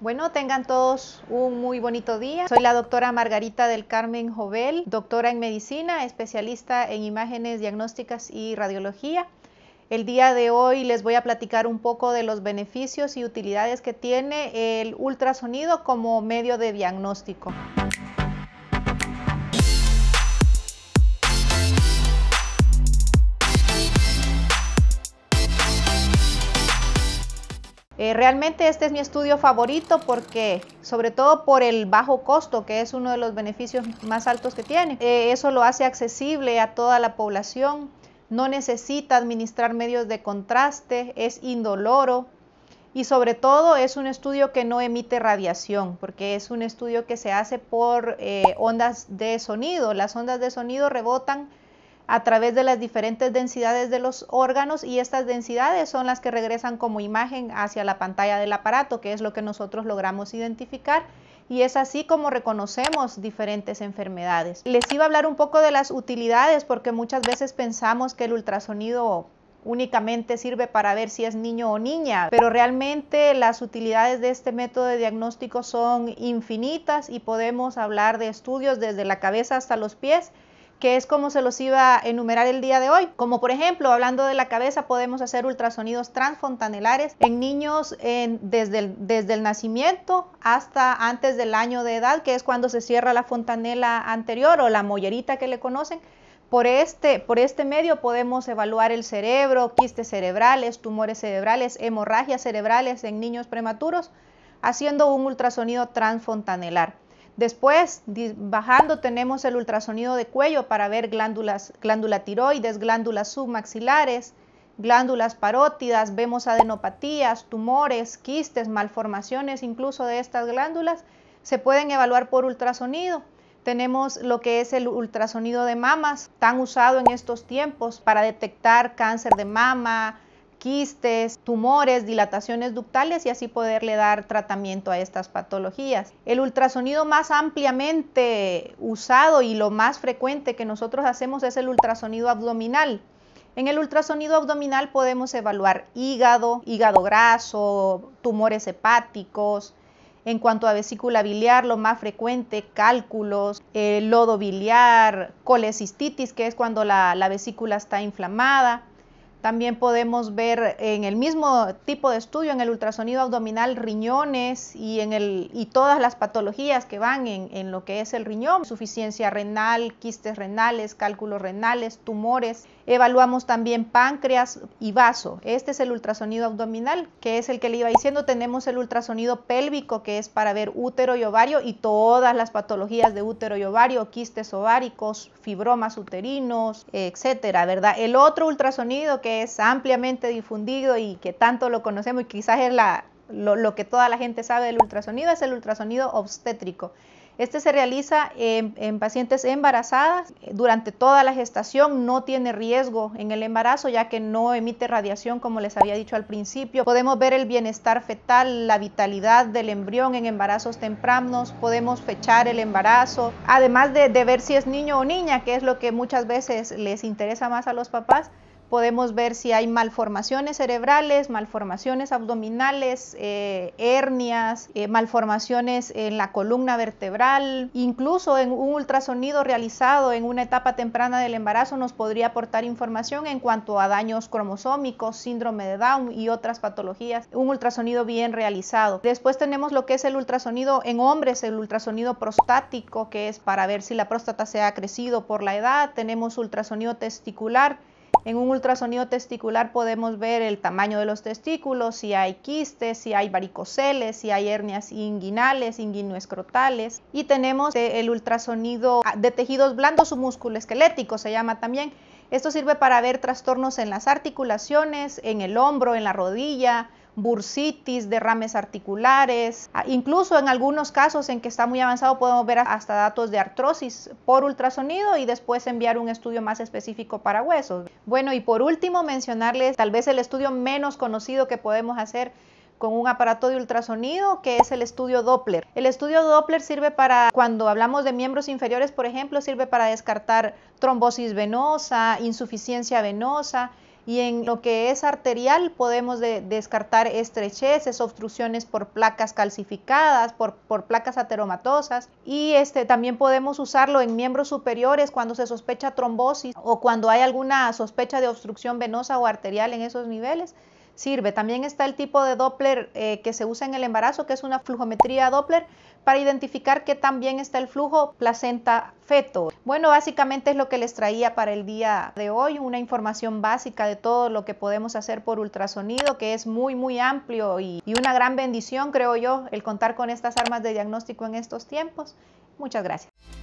Bueno, tengan todos un muy bonito día. Soy la doctora Margarita del Carmen Jovel, doctora en medicina, especialista en imágenes diagnósticas y radiología. El día de hoy les voy a platicar un poco de los beneficios y utilidades que tiene el ultrasonido como medio de diagnóstico. realmente este es mi estudio favorito porque, sobre todo por el bajo costo, que es uno de los beneficios más altos que tiene, eh, eso lo hace accesible a toda la población, no necesita administrar medios de contraste, es indoloro y sobre todo es un estudio que no emite radiación, porque es un estudio que se hace por eh, ondas de sonido. Las ondas de sonido rebotan a través de las diferentes densidades de los órganos y estas densidades son las que regresan como imagen hacia la pantalla del aparato, que es lo que nosotros logramos identificar y es así como reconocemos diferentes enfermedades. Les iba a hablar un poco de las utilidades porque muchas veces pensamos que el ultrasonido únicamente sirve para ver si es niño o niña, pero realmente las utilidades de este método de diagnóstico son infinitas y podemos hablar de estudios desde la cabeza hasta los pies que es como se los iba a enumerar el día de hoy. Como por ejemplo, hablando de la cabeza, podemos hacer ultrasonidos transfontanelares en niños desde, el, desde el nacimiento hasta antes del año de edad, que es cuando se cierra la fontanela anterior o la mollerita que le conocen. Por este, por este, medio podemos evaluar el cerebro, quistes cerebrales, tumores cerebrales, hemorragias cerebrales en niños prematuros, haciendo un ultrasonido transfontanelar. Después, bajando, tenemos el ultrasonido de cuello para ver glándulas, glándula tiroides, glándulas submaxilares, glándulas parótidas, vemos adenopatías, tumores, quistes, malformaciones incluso de estas glándulas, se pueden evaluar por ultrasonido. Tenemos lo que es el ultrasonido de mamas, tan usado en estos tiempos para detectar cáncer de mama, quistes, tumores, dilataciones ductales y así poderle dar tratamiento a estas patologías. El ultrasonido más ampliamente usado y lo más frecuente que nosotros hacemos es el ultrasonido abdominal. En el ultrasonido abdominal podemos evaluar hígado, hígado graso, tumores hepáticos, en cuanto a vesícula biliar, lo más frecuente, cálculos, eh, lodo biliar, colecistitis, que es cuando la vesícula está inflamada, también podemos ver en el mismo tipo de estudio, en el ultrasonido abdominal, riñones y, en el, y todas las patologías que van en, lo que es el riñón, suficiencia renal, quistes renales, cálculos renales, tumores. Evaluamos también páncreas y vaso. Este es el ultrasonido abdominal, que es el que le iba diciendo. Tenemos el ultrasonido pélvico, que es para ver útero y ovario y todas las patologías de útero y ovario, quistes ováricos, fibromas uterinos, etcétera, ¿verdad? El otro ultrasonido que es ampliamente difundido y que tanto lo conocemos y quizás es la, lo, que toda la gente sabe del ultrasonido, es el ultrasonido obstétrico. Este se realiza en, pacientes embarazadas durante toda la gestación, no tiene riesgo en el embarazo ya que no emite radiación como les había dicho al principio. Podemos ver el bienestar fetal, la vitalidad del embrión en embarazos tempranos, podemos fechar el embarazo, además de ver si es niño o niña, que es lo que muchas veces les interesa más a los papás podemos ver si hay malformaciones cerebrales, malformaciones abdominales, eh, hernias, eh, malformaciones en la columna vertebral. Incluso en un ultrasonido realizado en una etapa temprana del embarazo nos podría aportar información en cuanto a daños cromosómicos, síndrome de Down y otras patologías. Un ultrasonido bien realizado. Después tenemos lo que es el ultrasonido en hombres, el ultrasonido prostático, que es para ver si la próstata se ha crecido por la edad. Tenemos ultrasonido testicular en un ultrasonido testicular podemos ver el tamaño de los testículos, si hay quistes, si hay varicoceles, si hay hernias inguinales, inguinoescrotales. Y tenemos eh, el ultrasonido ah, de tejidos blandos o músculo esquelético, se llama también. Esto sirve para ver trastornos en las articulaciones, en el hombro, en la rodilla, bursitis, derrames articulares, ah, incluso en algunos casos en que está muy avanzado podemos ver hasta datos de artrosis por ultrasonido y después enviar un estudio más específico para huesos. Bueno, y por último mencionarles tal vez el estudio menos conocido que podemos hacer con un aparato de ultrasonido que es el estudio Doppler. El estudio Doppler sirve para, cuando hablamos de miembros inferiores, por ejemplo, sirve para descartar trombosis venosa, insuficiencia venosa, y en lo que es arterial podemos descartar estrecheces, obstrucciones por placas calcificadas, por, placas ateromatosas y este, también podemos usarlo en miembros superiores cuando se sospecha trombosis o cuando hay alguna sospecha de obstrucción venosa o arterial en esos niveles sirve. También está el tipo de Doppler eh, que se usa en el embarazo, que es una flujometría Doppler, para identificar que también está el flujo placenta-feto. Bueno, básicamente es lo que les traía para el día de hoy, una información básica de todo lo que podemos hacer por ultrasonido, que es muy, muy amplio y una gran bendición, creo yo, el contar con estas armas de diagnóstico en estos tiempos. Muchas gracias.